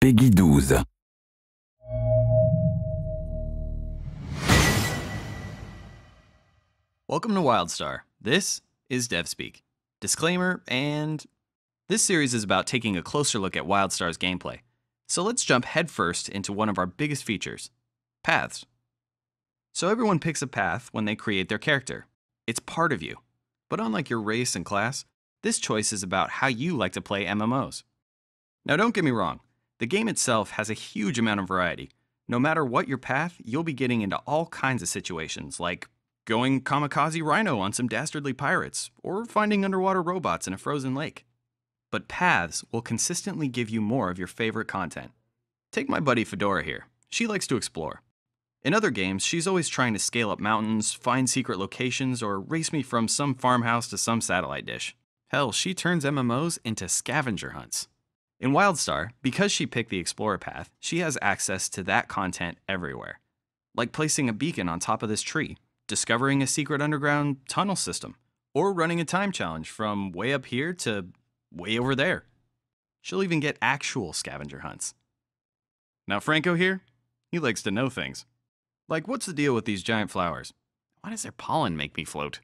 Peggy 12. Welcome to Wildstar. This is DevSpeak. Disclaimer and this series is about taking a closer look at Wildstar's gameplay. So let's jump headfirst into one of our biggest features paths. So everyone picks a path when they create their character, it's part of you. But unlike your race and class, this choice is about how you like to play MMOs. Now, don't get me wrong, the game itself has a huge amount of variety. No matter what your path, you'll be getting into all kinds of situations, like going kamikaze rhino on some dastardly pirates, or finding underwater robots in a frozen lake. But paths will consistently give you more of your favorite content. Take my buddy Fedora here. She likes to explore. In other games, she's always trying to scale up mountains, find secret locations, or race me from some farmhouse to some satellite dish. Hell, she turns MMOs into scavenger hunts. In WildStar, because she picked the Explorer path, she has access to that content everywhere, like placing a beacon on top of this tree, discovering a secret underground tunnel system, or running a time challenge from way up here to way over there. She'll even get actual scavenger hunts. Now, Franco here, he likes to know things. Like, what's the deal with these giant flowers? Why does their pollen make me float?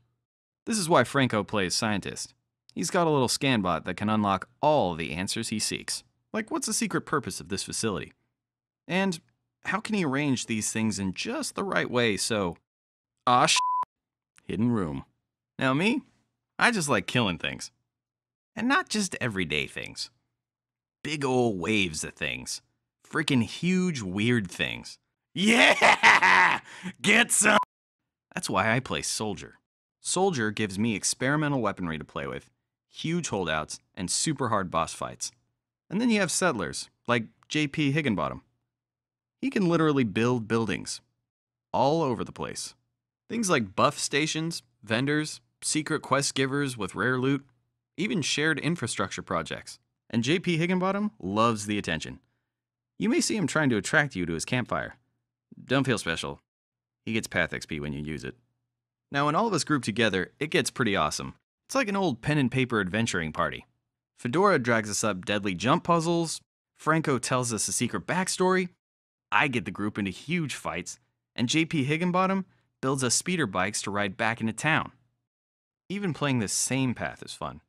This is why Franco plays scientist he's got a little scan bot that can unlock all the answers he seeks. Like, what's the secret purpose of this facility? And how can he arrange these things in just the right way so. Ah, sh- hidden room. Now, me, I just like killing things. And not just everyday things. Big old waves of things. Freaking huge, weird things. Yeah! Get some! That's why I play Soldier. Soldier gives me experimental weaponry to play with, huge holdouts, and super hard boss fights. And then you have settlers, like J.P. Higginbottom. He can literally build buildings all over the place. Things like buff stations, vendors, secret quest givers with rare loot, even shared infrastructure projects. And J.P. Higginbottom loves the attention. You may see him trying to attract you to his campfire. Don't feel special. He gets path XP when you use it. Now, when all of us group together, it gets pretty awesome. It's like an old pen and paper adventuring party. Fedora drags us up deadly jump puzzles, Franco tells us a secret backstory, I get the group into huge fights, and JP Higginbottom builds us speeder bikes to ride back into town. Even playing this same path is fun.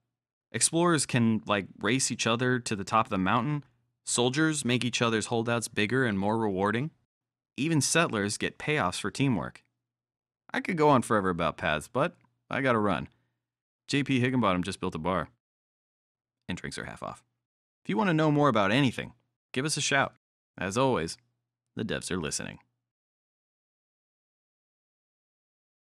Explorers can, like, race each other to the top of the mountain, soldiers make each other's holdouts bigger and more rewarding, even settlers get payoffs for teamwork. I could go on forever about paths, but I gotta run. JP Higginbottom just built a bar, and drinks are half off. If you want to know more about anything, give us a shout. As always, the devs are listening.